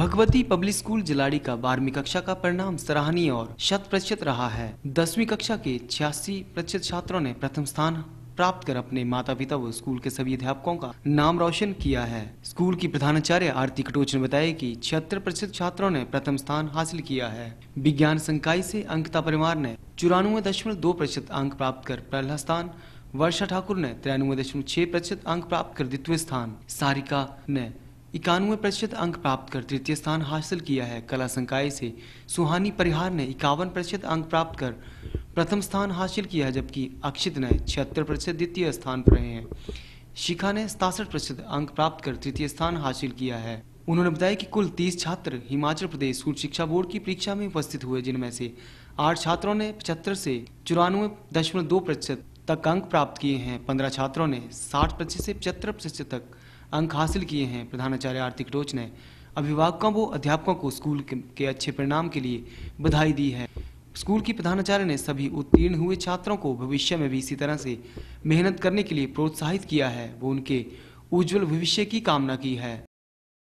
Bhagwati public school जिलाड़ी का बारहवीं कक्षा का परिणाम सराहनीय और शत प्रतिशत रहा है दसवीं कक्षा के छियासी प्रतिशत छात्रों ने प्रथम स्थान प्राप्त कर अपने माता पिता व स्कूल के सभी अध्यापकों का नाम रोशन किया है स्कूल की प्रधानाचार्य आरती कटोच ने बताया कि छिहत्तर प्रतिशत छात्रों ने प्रथम स्थान हासिल किया है विज्ञान संकाय से अंकिता परिवार ने चौरानवे दशमलव दो प्रतिशत अंक प्राप्त कर पहला स्थान वर्षा ठाकुर ने तिरानवे दशमलव छह प्रतिशत अंक प्राप्त कर द्वितीय स्थान सारिका ने इक्यानवे प्रतिशत अंक प्राप्त कर तृतीय स्थान हासिल किया है कला संकाय से सुहानी परिहार ने इक्यावन प्रतिशत अंक प्राप्त कर प्रथम स्थान हासिल किया है जबकि अक्षित ने छिहत्तर प्रतिशत द्वितीय स्थान पर रहे हैं शिखा ने सतासठ प्रतिशत अंक प्राप्त कर तृतीय स्थान हासिल किया है उन्होंने बताया कि कुल तीस छात्र हिमाचल प्रदेश स्कूल शिक्षा बोर्ड की परीक्षा में उपस्थित हुए जिनमें से आठ छात्रों ने पचहत्तर से चौरानवे दशमलव दो प्रतिशत तक अंक प्राप्त किए हैं पंद्रह छात्रों ने साठ प्रतिशत से पचहत्तर प्रतिशत तक अंक हासिल किए हैं प्रधानाचार्य आर्थिक टोच ने अभिभावकों व अध्यापकों को स्कूल के अच्छे परिणाम के लिए बधाई दी है स्कूल की प्रधानाचार्य ने सभी उत्तीर्ण हुए छात्रों को भविष्य में भी इसी तरह से मेहनत करने के लिए प्रोत्साहित किया है वो उनके उज्जवल भविष्य की कामना की है